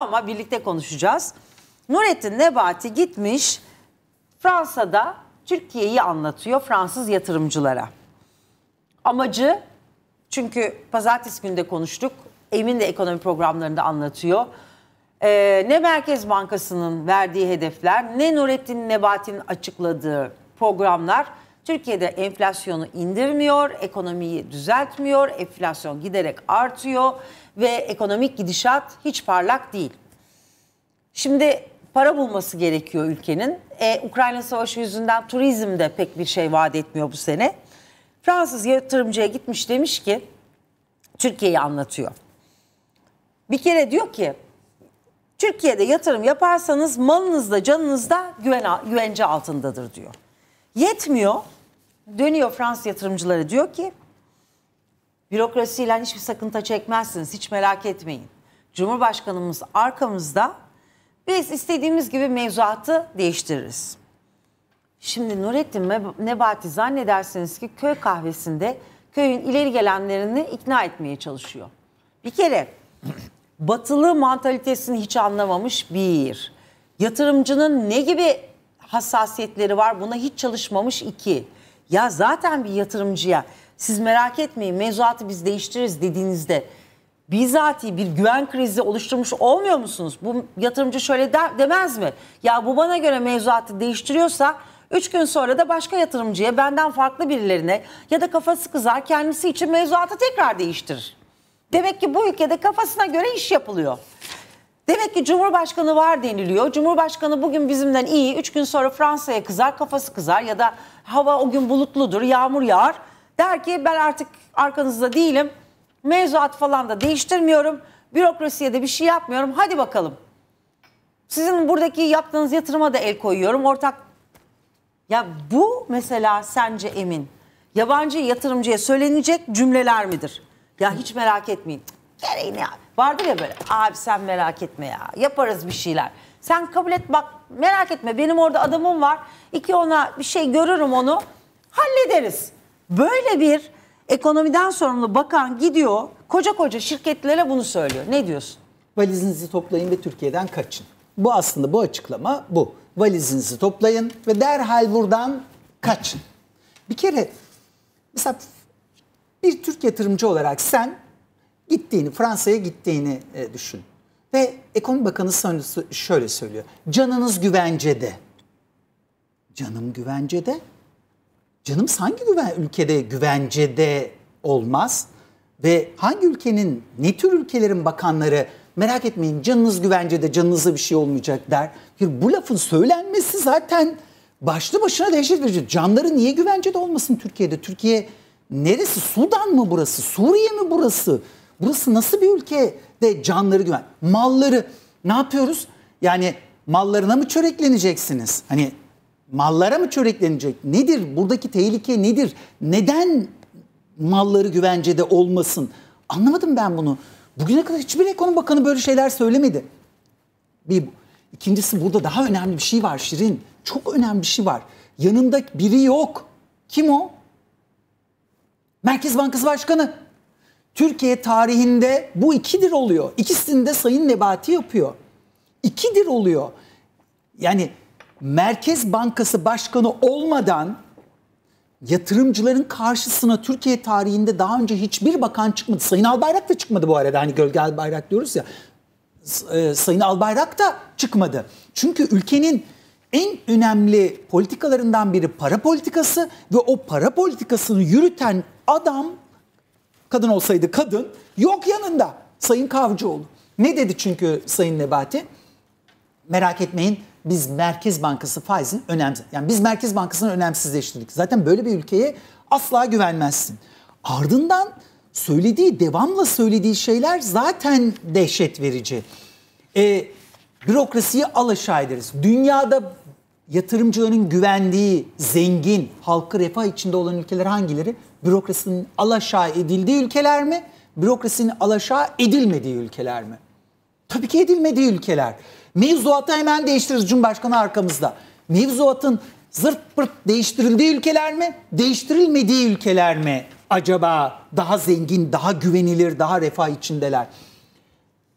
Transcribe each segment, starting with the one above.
ama birlikte konuşacağız. Nurettin Nebati gitmiş Fransa'da Türkiye'yi anlatıyor Fransız yatırımcılara. Amacı çünkü pazartesi günde konuştuk. Emin de ekonomi programlarında anlatıyor. Ee, ne Merkez Bankası'nın verdiği hedefler ne Nurettin Nebati'nin açıkladığı programlar Türkiye'de enflasyonu indirmiyor, ekonomiyi düzeltmiyor, enflasyon giderek artıyor ve ekonomik gidişat hiç parlak değil. Şimdi para bulması gerekiyor ülkenin. Ee, Ukrayna Savaşı yüzünden turizm de pek bir şey vaat etmiyor bu sene. Fransız yatırımcıya gitmiş demiş ki, Türkiye'yi anlatıyor. Bir kere diyor ki, Türkiye'de yatırım yaparsanız malınız da canınız da güven, güvence altındadır diyor. Yetmiyor. Dönüyor Fransız yatırımcıları diyor ki bürokrasiyle hiçbir sakınta çekmezsiniz hiç merak etmeyin. Cumhurbaşkanımız arkamızda biz istediğimiz gibi mevzuatı değiştiririz. Şimdi Nurettin Nebati zannedersiniz ki köy kahvesinde köyün ileri gelenlerini ikna etmeye çalışıyor. Bir kere batılı mantalitesini hiç anlamamış bir. Yatırımcının ne gibi hassasiyetleri var buna hiç çalışmamış iki. Ya zaten bir yatırımcıya siz merak etmeyin mevzuatı biz değiştiririz dediğinizde bizatihi bir güven krizi oluşturmuş olmuyor musunuz? Bu yatırımcı şöyle de, demez mi? Ya bu bana göre mevzuatı değiştiriyorsa 3 gün sonra da başka yatırımcıya benden farklı birilerine ya da kafası kızar kendisi için mevzuatı tekrar değiştirir. Demek ki bu ülkede kafasına göre iş yapılıyor. Demek ki Cumhurbaşkanı var deniliyor. Cumhurbaşkanı bugün bizimden iyi, üç gün sonra Fransa'ya kızar, kafası kızar ya da hava o gün bulutludur, yağmur yağar. Der ki ben artık arkanızda değilim, mevzuat falan da değiştirmiyorum, bürokrasiye de bir şey yapmıyorum, hadi bakalım. Sizin buradaki yaptığınız yatırıma da el koyuyorum, ortak. Ya bu mesela sence Emin, yabancı yatırımcıya söylenecek cümleler midir? Ya hiç merak etmeyin gereğini yap. Vardır ya böyle abi sen merak etme ya yaparız bir şeyler. Sen kabul et bak merak etme benim orada adamım var. İki ona bir şey görürüm onu hallederiz. Böyle bir ekonomiden sorumlu bakan gidiyor koca koca şirketlere bunu söylüyor. Ne diyorsun? Valizinizi toplayın ve Türkiye'den kaçın. Bu aslında bu açıklama bu. Valizinizi toplayın ve derhal buradan kaçın. Bir kere mesela bir Türk yatırımcı olarak sen gittiğini, Fransa'ya gittiğini e, düşün. Ve ekonomi bakanı şöyle söylüyor. Canınız güvencede. Canım güvencede. Canım hangi güven, ülkede güvencede olmaz? Ve hangi ülkenin, ne tür ülkelerin bakanları merak etmeyin canınız güvencede, canınıza bir şey olmayacak der. Bu lafın söylenmesi zaten başlı başına dehşet verici. Canları niye güvencede olmasın Türkiye'de? Türkiye neresi? Sudan mı burası? Suriye mi burası? Burası nasıl bir ülke de canları güven? Malları ne yapıyoruz? Yani mallarına mı çörekleneceksiniz? Hani mallara mı çöreklenecek? Nedir? Buradaki tehlike nedir? Neden malları güvencede olmasın? Anlamadım ben bunu. Bugüne kadar hiçbir ekonomi bakanı böyle şeyler söylemedi. Bir, ikincisi burada daha önemli bir şey var Şirin. Çok önemli bir şey var. Yanında biri yok. Kim o? Merkez Bankası Başkanı. Türkiye tarihinde bu ikidir oluyor. İkisini de Sayın Nebati yapıyor. İkidir oluyor. Yani Merkez Bankası Başkanı olmadan yatırımcıların karşısına Türkiye tarihinde daha önce hiçbir bakan çıkmadı. Sayın Albayrak da çıkmadı bu arada. Hani gölge Albayrak diyoruz ya. E, Sayın Albayrak da çıkmadı. Çünkü ülkenin en önemli politikalarından biri para politikası ve o para politikasını yürüten adam Kadın olsaydı kadın. Yok yanında Sayın Kavcıoğlu. Ne dedi çünkü Sayın Nebati? Merak etmeyin biz Merkez Bankası faizin önemli Yani biz Merkez Bankası'nı önemsizleştirdik. Zaten böyle bir ülkeye asla güvenmezsin. Ardından söylediği, devamla söylediği şeyler zaten dehşet verici. E, bürokrasiyi alaşağı ederiz. Dünyada yatırımcıların güvendiği, zengin, halkı refah içinde olan ülkeler hangileri? Bürokrasinin alaşağı edildiği ülkeler mi? Bürokrasinin alaşağı edilmediği ülkeler mi? Tabii ki edilmediği ülkeler. Mevzuatı hemen değiştiririz Cumhurbaşkanı arkamızda. Mevzuatın zırt pırt değiştirildiği ülkeler mi? Değiştirilmediği ülkeler mi? Acaba daha zengin, daha güvenilir, daha refah içindeler.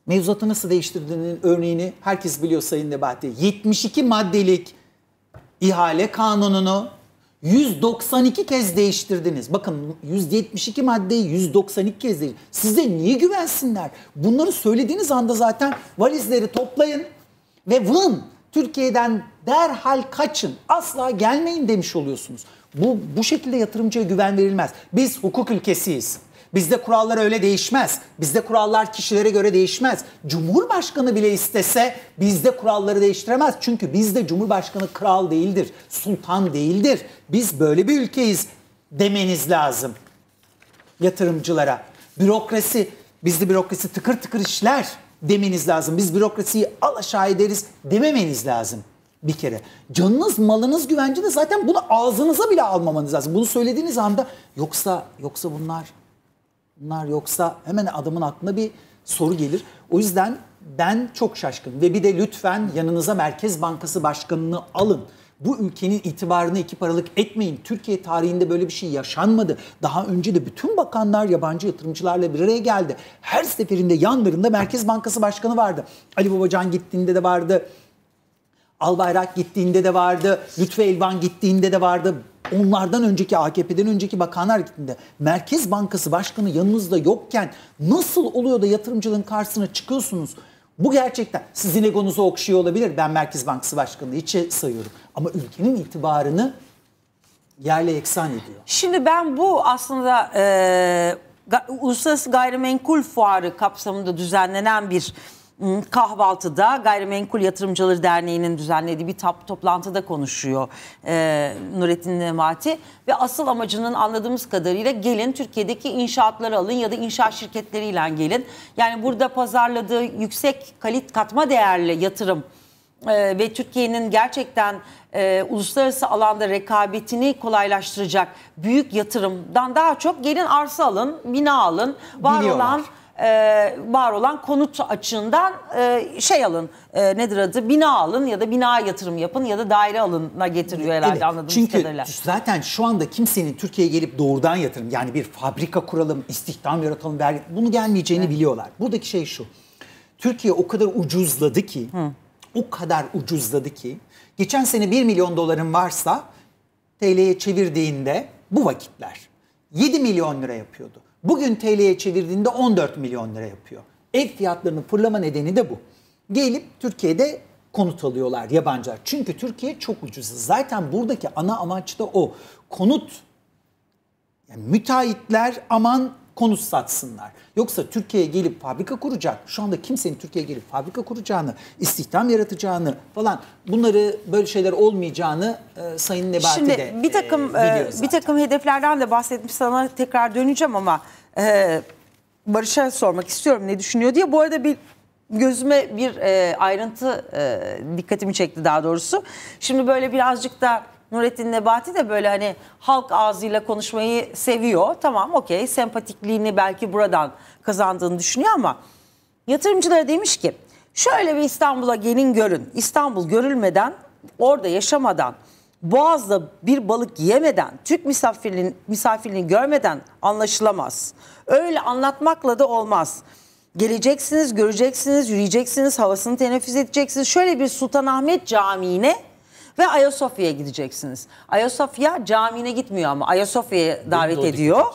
Mevzuatı nasıl değiştirdiğinin örneğini herkes biliyor Sayın Nebati. 72 maddelik ihale kanununu 192 kez değiştirdiniz. Bakın 172 maddeyi 192 kez değiştirdiniz. Size niye güvensinler? Bunları söylediğiniz anda zaten valizleri toplayın ve vın Türkiye'den derhal kaçın. Asla gelmeyin demiş oluyorsunuz. Bu bu şekilde yatırımcıya güven verilmez. Biz hukuk ülkesiyiz. Bizde kurallar öyle değişmez. Bizde kurallar kişilere göre değişmez. Cumhurbaşkanı bile istese bizde kuralları değiştiremez. Çünkü bizde Cumhurbaşkanı kral değildir, sultan değildir. Biz böyle bir ülkeyiz demeniz lazım yatırımcılara. Bürokrasi, bizde bürokrasi tıkır tıkır işler demeniz lazım. Biz bürokrasiyi al aşağı ederiz dememeniz lazım bir kere. Canınız, malınız güvencede zaten bunu ağzınıza bile almamanız lazım. Bunu söylediğiniz anda yoksa yoksa bunlar bunlar yoksa hemen adamın aklına bir soru gelir. O yüzden ben çok şaşkın ve bir de lütfen yanınıza Merkez Bankası Başkanı'nı alın. Bu ülkenin itibarını iki paralık etmeyin. Türkiye tarihinde böyle bir şey yaşanmadı. Daha önce de bütün bakanlar yabancı yatırımcılarla bir araya geldi. Her seferinde yanlarında Merkez Bankası Başkanı vardı. Ali Babacan gittiğinde de vardı. Albayrak gittiğinde de vardı. Lütfü Elvan gittiğinde de vardı onlardan önceki AKP'den önceki bakanlar gittiğinde Merkez Bankası Başkanı yanınızda yokken nasıl oluyor da yatırımcının karşısına çıkıyorsunuz? Bu gerçekten sizin egonuzu okşuyor olabilir. Ben Merkez Bankası başkanı içe sayıyorum. Ama ülkenin itibarını yerle eksan ediyor. Şimdi ben bu aslında e, Uluslararası Gayrimenkul Fuarı kapsamında düzenlenen bir Hmm, kahvaltıda Gayrimenkul Yatırımcıları Derneği'nin düzenlediği bir toplantıda konuşuyor e, Nurettin Nemati. Ve asıl amacının anladığımız kadarıyla gelin Türkiye'deki inşaatları alın ya da inşaat şirketleriyle gelin. Yani burada pazarladığı yüksek kalit katma değerli yatırım e, ve Türkiye'nin gerçekten e, uluslararası alanda rekabetini kolaylaştıracak büyük yatırımdan daha çok gelin arsa alın, bina alın, var Biliyorlar. olan e, var olan konut açığından e, şey alın e, nedir adı bina alın ya da bina yatırım yapın ya da daire alınına getiriyor herhalde evet, anladığımız çünkü kadarıyla. Çünkü zaten şu anda kimsenin Türkiye'ye gelip doğrudan yatırım yani bir fabrika kuralım, istihdam yaratalım, vergi bunu gelmeyeceğini evet. biliyorlar. Buradaki şey şu. Türkiye o kadar ucuzladı ki Hı. o kadar ucuzladı ki geçen sene 1 milyon doların varsa TL'ye çevirdiğinde bu vakitler 7 milyon lira yapıyordu. Bugün TL'ye çevirdiğinde 14 milyon lira yapıyor. Ev fiyatlarının fırlama nedeni de bu. Gelip Türkiye'de konut alıyorlar yabancılar. Çünkü Türkiye çok ucuz. Zaten buradaki ana amaç da o. Konut yani müteahhitler aman konut satsınlar. Yoksa Türkiye'ye gelip fabrika kuracak. Şu anda kimsenin Türkiye'ye gelip fabrika kuracağını, istihdam yaratacağını falan bunları böyle şeyler olmayacağını e, Sayın Nebati Şimdi, de bir e, takım e, bir takım hedeflerden de bahsetmiş sana tekrar döneceğim ama e, Barış'a sormak istiyorum ne düşünüyor diye. Bu arada bir gözüme bir e, ayrıntı e, dikkatimi çekti daha doğrusu. Şimdi böyle birazcık da Nurettin Nebati de böyle hani halk ağzıyla konuşmayı seviyor. Tamam okey sempatikliğini belki buradan kazandığını düşünüyor ama yatırımcılara demiş ki şöyle bir İstanbul'a gelin görün. İstanbul görülmeden orada yaşamadan Boğaz'da bir balık yemeden, Türk misafirliğini, misafirliğini görmeden anlaşılamaz. Öyle anlatmakla da olmaz. Geleceksiniz, göreceksiniz, yürüyeceksiniz, havasını teneffüs edeceksiniz. Şöyle bir Sultanahmet Camii'ne ve Ayasofya'ya gideceksiniz. Ayasofya camine gitmiyor ama Ayasofya'ya davet ediyor.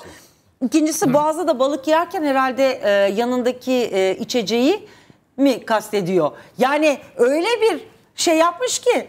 İkincisi Hı. Boğaz'da da balık yerken herhalde e, yanındaki e, içeceği mi kastediyor? Yani öyle bir şey yapmış ki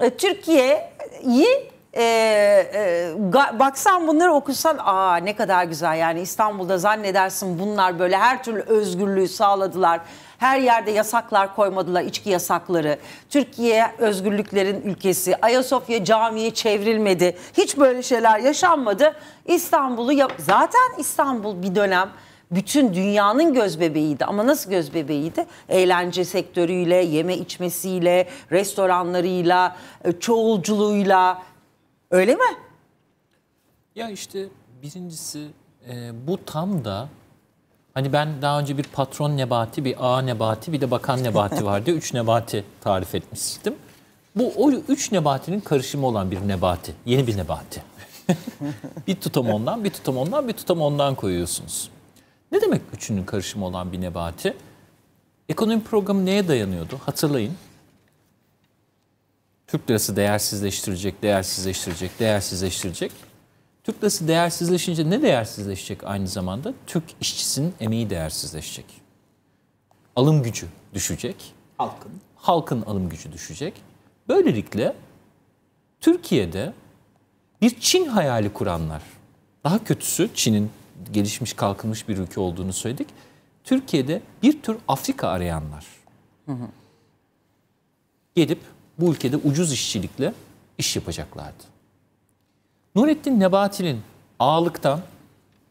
e, Türkiye'yi ee, e, e, baksan bunları okusan aa ne kadar güzel yani İstanbul'da zannedersin bunlar böyle her türlü özgürlüğü sağladılar. Her yerde yasaklar koymadılar, içki yasakları. Türkiye özgürlüklerin ülkesi. Ayasofya camiye çevrilmedi. Hiç böyle şeyler yaşanmadı. İstanbul'u zaten İstanbul bir dönem bütün dünyanın göz bebeğiydi. Ama nasıl göz bebeğiydi? Eğlence sektörüyle, yeme içmesiyle, restoranlarıyla, e, çoğulculuğuyla, Öyle mi? Ya işte birincisi e, bu tam da hani ben daha önce bir patron nebati, bir A nebati, bir de bakan nebati vardı. üç nebati tarif etmiştim. Bu o üç nebatinin karışımı olan bir nebati. Yeni bir nebati. bir tutam ondan, bir tutam ondan, bir tutam ondan koyuyorsunuz. Ne demek üçünün karışımı olan bir nebati? Ekonomi programı neye dayanıyordu? Hatırlayın. Türk lirası değersizleştirecek, değersizleştirecek, değersizleştirecek. Türk lirası değersizleşince ne değersizleşecek aynı zamanda? Türk işçisinin emeği değersizleşecek. Alım gücü düşecek. Halkın. Halkın alım gücü düşecek. Böylelikle Türkiye'de bir Çin hayali kuranlar, daha kötüsü Çin'in gelişmiş kalkınmış bir ülke olduğunu söyledik. Türkiye'de bir tür Afrika arayanlar hı hı. gelip bu ülkede ucuz işçilikle iş yapacaklardı. Nurettin Nebati'nin ağalıktan,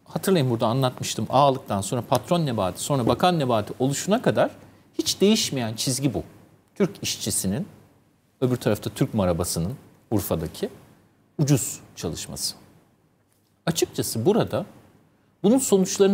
hatırlayın burada anlatmıştım ağalıktan sonra patron Nebati, sonra bakan Nebati oluşuna kadar hiç değişmeyen çizgi bu. Türk işçisinin, öbür tarafta Türk marabasının Urfa'daki ucuz çalışması. Açıkçası burada bunun sonuçlarını